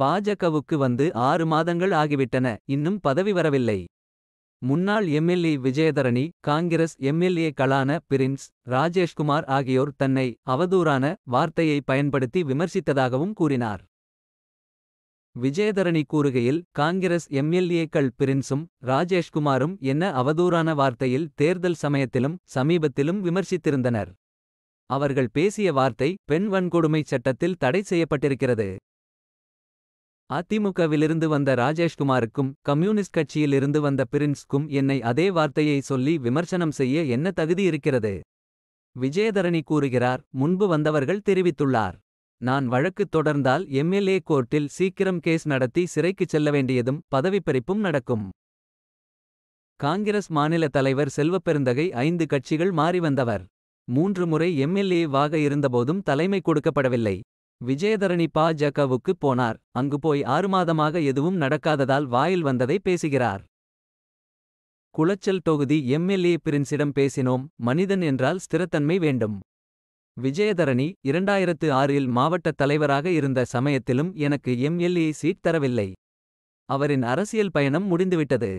பாஜகவுக்கு வந்து ஆறு மாதங்கள் ஆகிவிட்டன இன்னும் பதவி வரவில்லை முன்னாள் எம்எல்ஏ விஜயதரணி காங்கிரஸ் எம்எல்ஏ களான பிரின்ஸ் ராஜேஷ்குமார் ஆகியோர் தன்னை அவதூறான வார்த்தையை பயன்படுத்தி விமர்சித்ததாகவும் கூறினார் விஜயதரணி கூறுகையில் காங்கிரஸ் எம்எல்ஏக்கள் பிரின்ஸும் ராஜேஷ்குமாரும் என்ன அவதூறான வார்த்தையில் தேர்தல் சமயத்திலும் சமீபத்திலும் விமர்சித்திருந்தனர் அவர்கள் பேசிய வார்த்தை பெண் வன்கொடுமை சட்டத்தில் தடை செய்யப்பட்டிருக்கிறது அதிமுகவிலிருந்து வந்த ராஜேஷ்குமாருக்கும் கம்யூனிஸ்ட் கட்சியில் இருந்து வந்த பிரின்ஸ்க்கும் என்னை அதே வார்த்தையை சொல்லி விமர்சனம் செய்ய என்ன தகுதி இருக்கிறது விஜயதரணி கூறுகிறார் முன்பு வந்தவர்கள் தெரிவித்துள்ளார் நான் வழக்கு தொடர்ந்தால் எம்எல்ஏ கோர்ட்டில் சீக்கிரம் கேஸ் நடத்தி சிறைக்கு செல்ல வேண்டியதும் பதவிப்பறிப்பும் நடக்கும் காங்கிரஸ் மாநில தலைவர் செல்வப்பெருந்தகை ஐந்து கட்சிகள் மாறி வந்தவர் மூன்று முறை எம்எல்ஏவாக இருந்தபோதும் தலைமை கொடுக்கப்படவில்லை விஜயதரணி பாஜகவுக்கு போனார் அங்கு போய் ஆறு மாதமாக எதுவும் நடக்காததால் வாயில் வந்ததை பேசுகிறார் குளச்சல் தொகுதி எம்எல்ஏ பிரின்ஸிடம் பேசினோம் மனிதன் என்றால் ஸ்திரத்தன்மை வேண்டும் விஜயதரணி இரண்டாயிரத்து ஆறில் மாவட்ட தலைவராக இருந்த சமயத்திலும் எனக்கு எம்எல்ஏ சீட் தரவில்லை அவரின் அரசியல் பயணம் முடிந்துவிட்டது